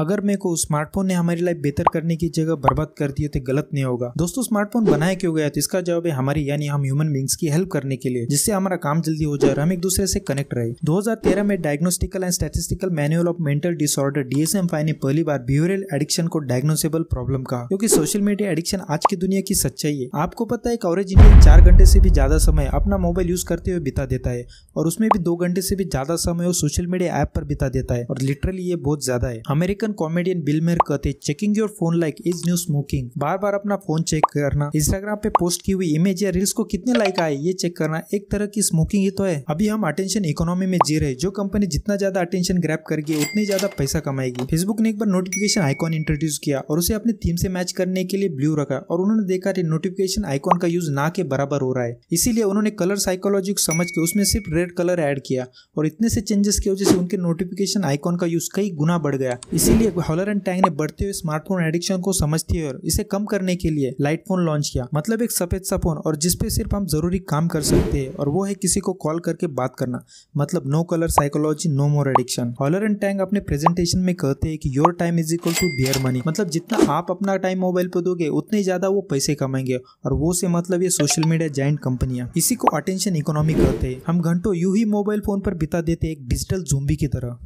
अगर मेरे को स्मार्टफोन ने हमारी लाइफ बेहतर करने की जगह बर्बाद कर दिए तो गलत नहीं होगा दोस्तों स्मार्टफोन बनाया क्यों गया तो इसका जवाब है हमारी यानी हम ह्यूमन बींग्स की हेल्प करने के लिए जिससे हमारा काम जल्दी हो जाए और हम एक दूसरे से कनेक्ट रहे दो में diagnostical and statistical manual of mental disorder DSM five ने पहली बार ब्यूरल एडिक्शन को डायग्नोसेबल प्रॉब्लम कहा क्योंकि सोशल मीडिया एडिक्शन आज की दुनिया की सच्चाई है आपको पता है कवरेज इंडियन चार घंटे से भी ज्यादा समय अपना मोबाइल यूज करते हुए बिता देता है और उसमें भी दो घंटे से भी ज्यादा समय वो सोशल मीडिया ऐप पर बिता देता है और लिटरली ये बहुत ज्यादा है American American comedian Bill Maher कहते checking your phone like is new smoking बार बार अपना फोन चेक करना इंस्टाग्राम पे पोस्ट की हुई इमेज या रील्स को कितने लाइक आए ये चेक करना एक तरह की स्मोकिंग ही तो है अभी हम अटेंशन इकोनॉमी में जी रहे जो कंपनी जितना ज्यादा अटेंशन ग्रैप करेगी उतनी ज्यादा पैसा कमाएगी फेसबुक ने एक बार नोटिफिकेशन आइकॉन इंट्रोड्यूस किया और उसे अपने थीम से मैच करने के लिए ब्लू रखा और उन्होंने देखा कि नोटिफिकेशन आइकॉन का यूज ना के बराबर हो रहा है इसीलिए उन्होंने कलर साइकोलॉजी को समझ के उसमें सिर्फ रेड कलर ऐड किया और इतने से चेंजेस की वजह से उनके नोटिफिकेशन आइकॉन का यूज कई गुना बढ़ गया इसी इसीलिए हॉलर एंड टैंग ने बढ़ते हुए स्मार्टफोन एडिक्शन को समझते हुए इसे कम करने के लिए लाइट फोन लॉन्च किया मतलब एक सफेद सा फोन और जिसपे सिर्फ हम जरूरी काम कर सकते हैं और वो है किसी को कॉल करके बात करना मतलब no colour psychology no more addiction Haller and Tang अपने प्रेजेंटेशन में कहते हैं कि your time is equal to beer money मतलब जितना आप अपना टाइम मोबाइल पे दोगे उतने ज्यादा वो पैसे कमाएंगे और वो से मतलब ये सोशल मीडिया जॉइंट कंपनियां इसी को अटेंशन इकोनॉमी कहते हैं हम घंटों यू ही मोबाइल फोन पर बिता देते एक डिजिटल जूम्बी की तरह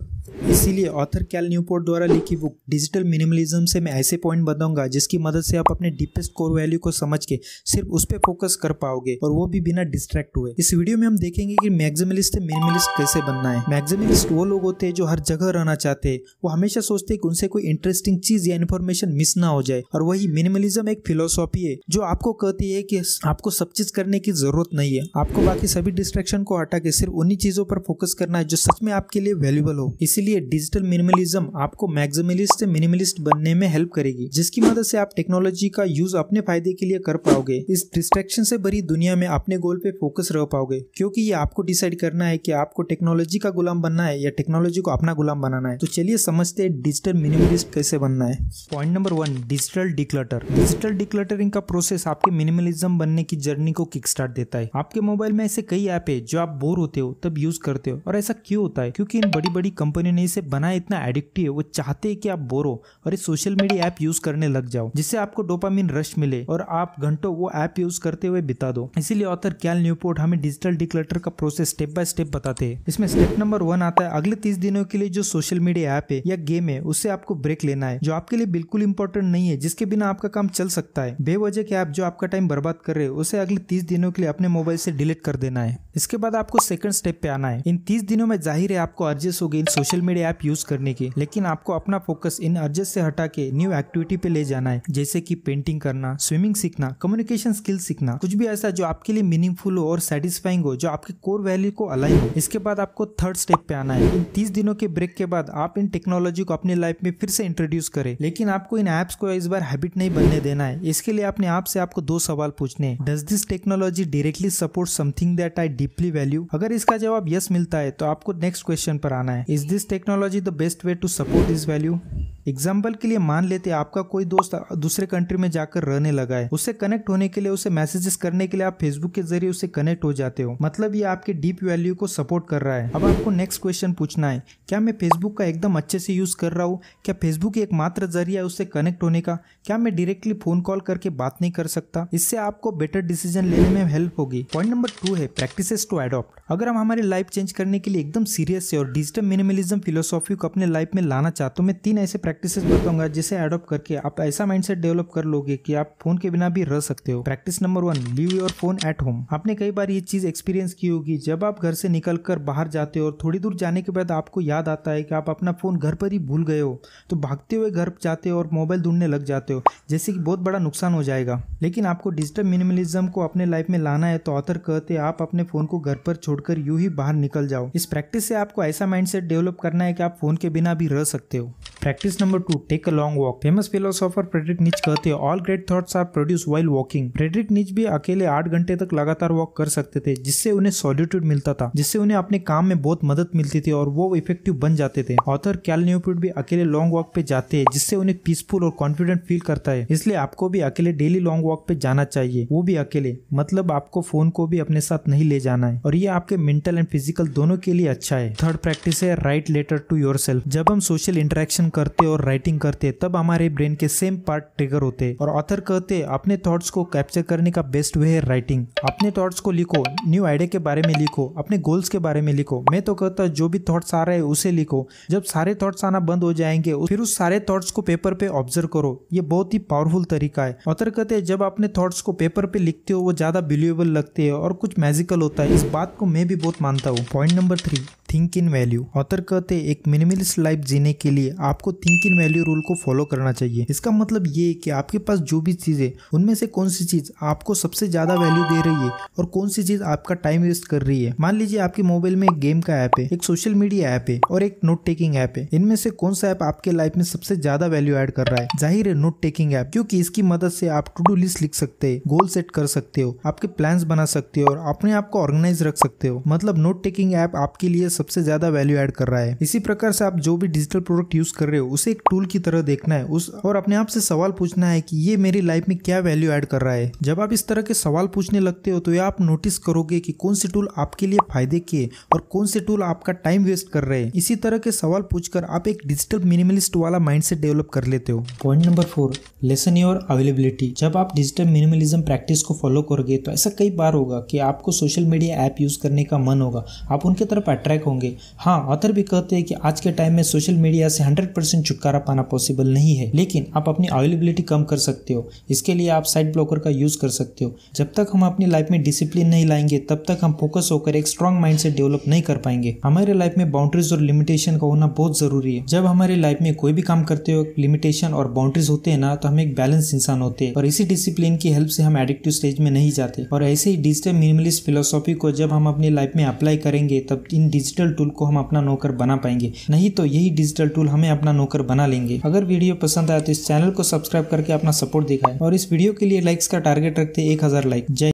इसीलिए ऑथर कैल न्यूपोर्ट द्वारा लिखी बुक डिजिटल मिनिमलिज्म से मैं ऐसे पॉइंट बताऊंगा जिसकी मदद से आप अपने डीपेस्ट कोर वैल्यू को समझ के सिर्फ उस पर फोकस कर पाओगे और वो भी बिना डिस्ट्रैक्ट हुए इस वीडियो में हम देखेंगे कि मैग्जिमलिस्ट मिनिमलिस्ट कैसे बनना है मैग्जिमलिस्ट वो लोग होते हैं जो हर जगह रहना चाहते हैं वो हमेशा सोचते हैं कि उनसे कोई इंटरेस्टिंग चीज या इन्फॉर्मेशन मिस ना हो जाए और वही मिनिमलिज्म एक फिलोसॉफी है जो आपको कहती है कि आपको सब चीज करने की जरूरत नहीं है आपको बाकी सभी डिस्ट्रैक्शन को हटा के सिर्फ उन्हीं चीजों पर फोकस करना है जो सच में आपके लिए वैल्यूबल हो इस इसीलिए डिजिटल मिनिमलिज्म आपको मैक्सिमलिस्ट से मिनिमलिस्ट बनने में हेल्प करेगी जिसकी मदद से आप टेक्नोलॉजी का यूज अपने फायदे के लिए कर पाओगे इस डिस्ट्रेक्शन से भरी दुनिया में अपने गोल पे फोकस रह पाओगे क्योंकि ये आपको डिसाइड करना है कि आपको टेक्नोलॉजी का गुलाम बनना है या टेक्नोलॉजी को अपना गुलाम बनाना है तो चलिए समझते हैं डिजिटल मिनिमलिस्ट कैसे बनना है point number one digital declutter digital decluttering का प्रोसेस आपके मिनिमलिज्म बनने की जर्नी को किक स्टार्ट देता है आपके मोबाइल में ऐसे कई ऐप है जो आप बोर होते हो तब यूज करते हो और ऐसा क्यों होता है क्योंकि इन बड़ी बड़ी कंपनी ने नहीं इसे बना इतना एडिक्टिव है वो चाहते है कि आप बोरो और ये सोशल मीडिया ऐप यूज करने लग जाओ जिससे आपको डोपामिन रश मिले और आप घंटों वो ऐप यूज करते हुए बिता दो इसीलिए ऑथर कैल न्यूपोर्ट हमें डिजिटल डिक्लेटर का प्रोसेस स्टेप बाय स्टेप बताते हैं इसमें स्टेप नंबर वन आता है अगले तीस दिनों के लिए जो सोशल मीडिया ऐप है या गेम है उससे आपको ब्रेक लेना है जो आपके लिए बिल्कुल इंपॉर्टेंट नहीं है जिसके बिना आपका काम चल सकता है बेवजह के ऐप जो आपका टाइम बर्बाद कर रहे हैं उसे अगले तीस दिनों के लिए अपने मोबाइल से डिलीट कर देना है इसके बाद आपको सेकंड स्टेप पे आना है इन तीस दिनों में जाहिर है आपको अर्जेस होगी इन social social media app use करने के लेकिन आपको अपना फोकस इन अर्जेस से हटा के न्यू एक्टिविटी पे ले जाना है जैसे की पेंटिंग करना स्विमिंग सीखना कम्युनिकेशन स्किल सीखना कुछ भी ऐसा जो आपके लिए मीनिंगफुल हो और सेटिस्फाइंग हो जो आपके कोर वैल्यू को अलाइन हो इसके बाद आपको थर्ड स्टेप पे आना है इन तीस दिनों के ब्रेक के बाद आप इन टेक्नोलॉजी को अपनी लाइफ में फिर से इंट्रोड्यूस करें लेकिन आपको इन ऐप्स को इस बार हैबिट नहीं बनने देना है इसके लिए अपने आप से आपको दो सवाल पूछने does this technology directly support something that I deeply value अगर इसका जवाब यस मिलता है तो आपको नेक्स्ट क्वेश्चन पर आना है is this is technology the best way to support this value? Example के लिए मान लेते हैं आपका कोई दोस्त दूसरे कंट्री में जाकर रहने लगा है उसे कनेक्ट होने के लिए उसे मैसेजेस करने के लिए आप फेसबुक के जरिए उसे कनेक्ट हो जाते हो मतलब ये आपके डीप वैल्यू को सपोर्ट कर रहा है अब आपको नेक्स्ट क्वेश्चन पूछना है क्या मैं फेसबुक का एकदम अच्छे से यूज कर रहा हूँ क्या फेसबुक एक मात्र जरिया है उससे कनेक्ट होने का क्या मैं डायरेक्टली फोन कॉल करके बात नहीं कर सकता इससे आपको बेटर डिसीजन लेने में हेल्प होगी पॉइंट नंबर टू है प्रैक्टिस टू एडॉप्ट अगर हम हमारे लाइफ चेंज करने के लिए एकदम सीरियस है और डिजिटल मिनिमलिज्म फिलोसॉफी को अपने लाइफ में लाना चाहते हो मैं तीन ऐसे प्रैक्टिस बताऊंगा जिसे एडोप्ट करके आप ऐसा माइंडसेट डेवलप कर लोगे कि आप फोन के बिना भी रह सकते हो practice number one leave your phone at home आपने कई बार ये चीज एक्सपीरियंस की होगी जब आप घर से निकल कर बाहर जाते हो और थोड़ी दूर जाने के बाद आपको याद आता है कि आप अपना फोन घर पर ही भूल गए हो तो भागते हुए घर जाते हो और मोबाइल ढूंढने लग जाते हो जैसे कि बहुत बड़ा नुकसान हो जाएगा लेकिन आपको डिजिटल मिनिमलिज्म को अपने लाइफ में लाना है तो ऑथर कहते आप अपने फोन को घर पर छोड़कर यूं ही बाहर निकल जाओ इस प्रैक्टिस से आपको ऐसा माइंडसेट डेवलप करना है कि आप फोन के बिना भी रह सकते हो practice number two take a long walk famous philosopher Friedrich Nietzsche कहते हैं all great thoughts are produce while walking Friedrich Nietzsche भी अकेले आठ घंटे तक लगातार वॉक कर सकते थे जिससे उन्हें सॉलिट्यूड मिलता था जिससे उन्हें अपने काम में बहुत मदद मिलती थी और वो इफेक्टिव बन जाते थे ऑथर कैल न्यूपिट भी अकेले लॉन्ग वॉक पे जाते हैं जिससे उन्हें पीसफुल और कॉन्फिडेंट फील करता है इसलिए आपको भी अकेले डेली लॉन्ग वॉक पे जाना चाहिए वो भी अकेले मतलब आपको फोन को भी अपने साथ नहीं ले जाना है और ये आपके मेंटल एंड फिजिकल दोनों के लिए अच्छा है थर्ड प्रैक्टिस है राइट लेटर टू योर जब हम सोशल इंटरेक्शन करते और राइटिंग करते तब हमारे ब्रेन के सेम पार्ट ट्रिगर होते और ऑथर कहते अपने थॉट्स को कैप्चर करने का बेस्ट वे है राइटिंग अपने थॉट्स को लिखो न्यू आइडिया के बारे में लिखो अपने गोल्स के बारे में लिखो मैं तो कहता जो भी थॉट्स आ रहे हैं उसे लिखो जब सारे थॉट्स आना बंद हो जाएंगे फिर उस सारे थॉट्स को पेपर पे ऑब्जर्व करो ये बहुत ही पावरफुल तरीका है ऑथर कहते जब अपने थॉट्स को पेपर पे लिखते हो वो ज्यादा बिलीवेबल लगते है और कुछ मैजिकल होता है इस बात को मैं भी बहुत मानता हूँ point number three think in value author कहते एक मिनिमलिस्ट लाइफ जीने के लिए आपको थिंक इन वैल्यू रूल को फॉलो करना चाहिए इसका मतलब ये कि आपके पास जो भी चीज है उनमें से कौन सी चीज आपको सबसे ज्यादा वैल्यू दे रही है और कौन सी चीज आपका टाइम वेस्ट कर रही है मान लीजिए आपके मोबाइल में एक गेम का ऐप है एक सोशल मीडिया ऐप है और एक नोट टेकिंग ऐप है इनमें से कौन सा ऐप आपके लाइफ में सबसे ज्यादा वैल्यू एड कर रहा है जाहिर है नोट टेकिंग ऐप क्योंकि इसकी मदद से आप टू डू लिस्ट लिख सकते हैं गोल सेट कर सकते हो आपके प्लान बना सकते हो और अपने आप को ऑर्गेनाइज रख सकते हो मतलब नोट टेकिंग ऐप आपके लिए सब सबसे ज्यादा वैल्यू एड कर रहा है इसी प्रकार से आप जो भी डिजिटल प्रोडक्ट यूज कर रहे हो उसे एक टूल की तरह देखना है उस और अपने आप से सवाल पूछना है कि ये मेरी लाइफ में क्या वैल्यू एड कर रहा है जब आप इस तरह के सवाल पूछने लगते हो तो ये आप नोटिस करोगे कि कौन से टूल आपके लिए फायदे के और कौन से टूल आपका टाइम वेस्ट कर रहे हैं इसी तरह के सवाल पूछकर आप एक डिजिटल मिनिमलिस्ट वाला माइंडसेट डेवलप कर लेते हो point number four lessen your availability जब आप डिजिटल मिनिमलिज्म प्रैक्टिस को फॉलो करोगे तो ऐसा कई बार होगा कि आपको सोशल मीडिया ऐप यूज करने का मन होगा आप उनके तरफ अट्रैक्ट होंगे हाँ ऑथर भी कहते हैं कि आज के टाइम में सोशल मीडिया से 100 परसेंट छुटकारा पाना पॉसिबल नहीं है लेकिन आप अपनी अवेलेबिलिटी कम कर सकते हो इसके लिए आप साइड ब्लॉकर का यूज कर सकते हो जब तक हम अपनी लाइफ में डिसिप्लिन नहीं लाएंगे तब तक हम फोकस होकर एक स्ट्रांग माइंड से डेवलप नहीं कर पाएंगे हमारे लाइफ में बाउंड्रीज और लिमिटेशन का होना बहुत जरूरी है जब हमारे लाइफ में कोई भी काम करते हो लिमिटेशन और बाउंड्रीज होते हैं ना तो हम एक बैलेंस इंसान होते हैं और इसी डिसिप्लिन की हेल्प से हम एडिक्टिव स्टेज में नहीं जाते और ऐसे ही डिजिटल मिनिमलिस्ट फिलोसॉफी को जब हम अपनी लाइफ में अप्लाई करेंगे तब इन डिजिटल डिजिटल टूल को हम अपना नौकर बना पाएंगे नहीं तो यही डिजिटल टूल हमें अपना नौकर बना लेंगे अगर वीडियो पसंद आया तो इस चैनल को सब्सक्राइब करके अपना सपोर्ट दिखाएं और इस वीडियो के लिए लाइक्स का टारगेट रखते एक हजार लाइक जय